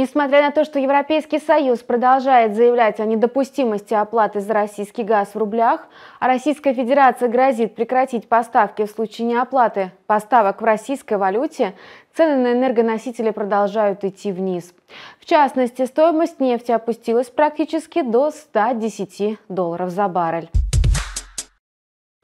Несмотря на то, что Европейский Союз продолжает заявлять о недопустимости оплаты за российский газ в рублях, а Российская Федерация грозит прекратить поставки в случае неоплаты поставок в российской валюте, цены на энергоносители продолжают идти вниз. В частности, стоимость нефти опустилась практически до 110 долларов за баррель.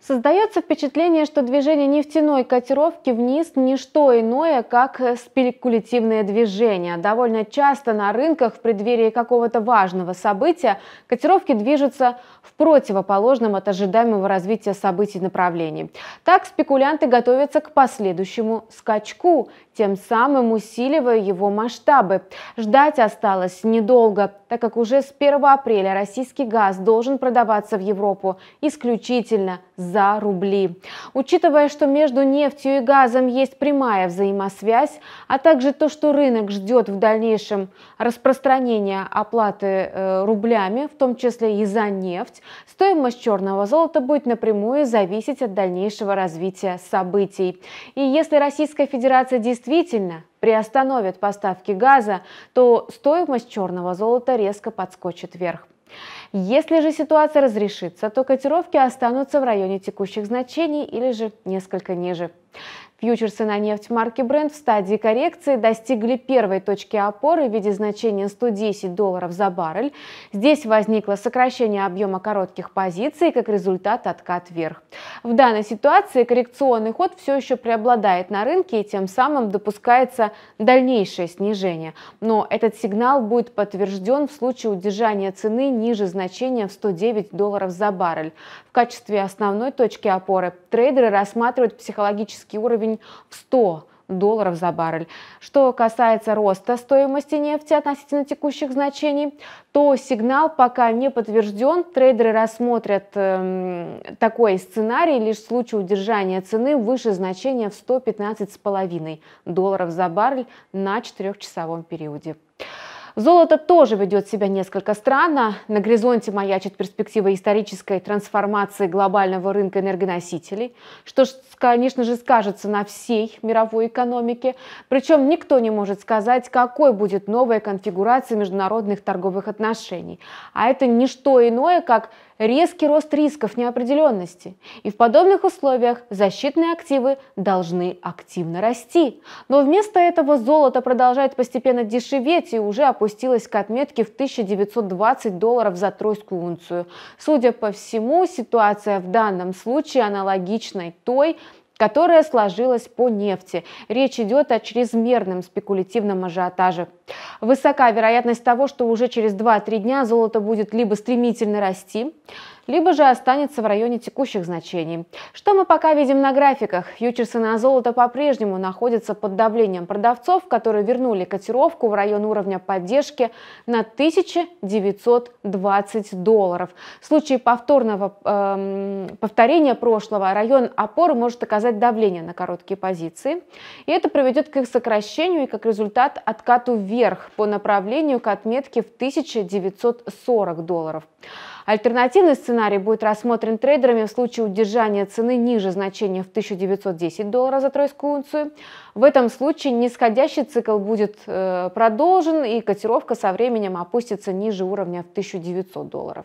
Создается впечатление, что движение нефтяной котировки вниз – не что иное, как э, спекулятивное движение. Довольно часто на рынках в преддверии какого-то важного события котировки движутся в противоположном от ожидаемого развития событий направлении. Так спекулянты готовятся к последующему скачку, тем самым усиливая его масштабы. Ждать осталось недолго, так как уже с 1 апреля российский газ должен продаваться в Европу исключительно за за рубли. Учитывая, что между нефтью и газом есть прямая взаимосвязь, а также то, что рынок ждет в дальнейшем распространения оплаты э, рублями, в том числе и за нефть, стоимость черного золота будет напрямую зависеть от дальнейшего развития событий. И если Российская Федерация действительно приостановит поставки газа, то стоимость черного золота резко подскочит вверх. Если же ситуация разрешится, то котировки останутся в районе текущих значений или же несколько ниже. Фьючерсы на нефть марки Brent в стадии коррекции достигли первой точки опоры в виде значения 110 долларов за баррель. Здесь возникло сокращение объема коротких позиций, как результат откат вверх. В данной ситуации коррекционный ход все еще преобладает на рынке и тем самым допускается дальнейшее снижение. Но этот сигнал будет подтвержден в случае удержания цены ниже значения в 109 долларов за баррель. В качестве основной точки опоры трейдеры рассматривают психологический уровень уровень в 100 долларов за баррель. Что касается роста стоимости нефти относительно текущих значений, то сигнал пока не подтвержден. Трейдеры рассмотрят э, такой сценарий лишь в случае удержания цены выше значения в 115,5 долларов за баррель на 4-часовом периоде. Золото тоже ведет себя несколько странно. На горизонте маячит перспектива исторической трансформации глобального рынка энергоносителей, что, конечно же, скажется на всей мировой экономике. Причем никто не может сказать, какой будет новая конфигурация международных торговых отношений. А это не что иное, как резкий рост рисков неопределенности. И в подобных условиях защитные активы должны активно расти. Но вместо этого золото продолжает постепенно дешеветь и уже опустилось к отметке в 1920 долларов за тройскую унцию. Судя по всему, ситуация в данном случае аналогичной той, которая сложилась по нефти. Речь идет о чрезмерном спекулятивном ажиотаже. Высока вероятность того, что уже через 2-3 дня золото будет либо стремительно расти, либо же останется в районе текущих значений. Что мы пока видим на графиках? Фьючерсы на золото по-прежнему находятся под давлением продавцов, которые вернули котировку в район уровня поддержки на 1920 долларов. В случае повторного э, повторения прошлого район опоры может оказать давление на короткие позиции, и это приведет к их сокращению и как результат откату вверх по направлению к отметке в 1940 долларов. Альтернативный сценарий будет рассмотрен трейдерами в случае удержания цены ниже значения в 1910 долларов за тройскую унцию. В этом случае нисходящий цикл будет э, продолжен и котировка со временем опустится ниже уровня в 1900 долларов.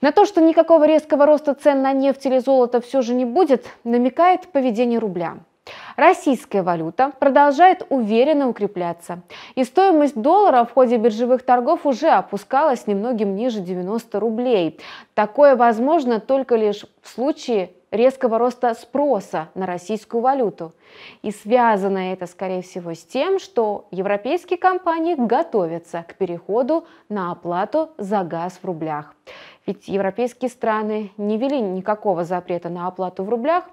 На то, что никакого резкого роста цен на нефть или золото все же не будет, намекает поведение рубля. Российская валюта продолжает уверенно укрепляться, и стоимость доллара в ходе биржевых торгов уже опускалась немногим ниже 90 рублей. Такое возможно только лишь в случае резкого роста спроса на российскую валюту. И связано это, скорее всего, с тем, что европейские компании готовятся к переходу на оплату за газ в рублях. Ведь европейские страны не вели никакого запрета на оплату в рублях,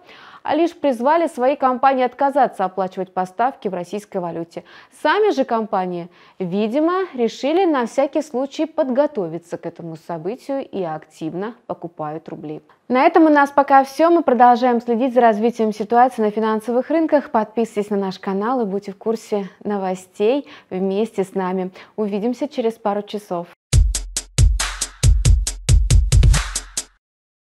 а лишь призвали свои компании отказаться оплачивать поставки в российской валюте. Сами же компании, видимо, решили на всякий случай подготовиться к этому событию и активно покупают рубли. На этом у нас пока все. Мы продолжаем следить за развитием ситуации на финансовых рынках. Подписывайтесь на наш канал и будьте в курсе новостей вместе с нами. Увидимся через пару часов.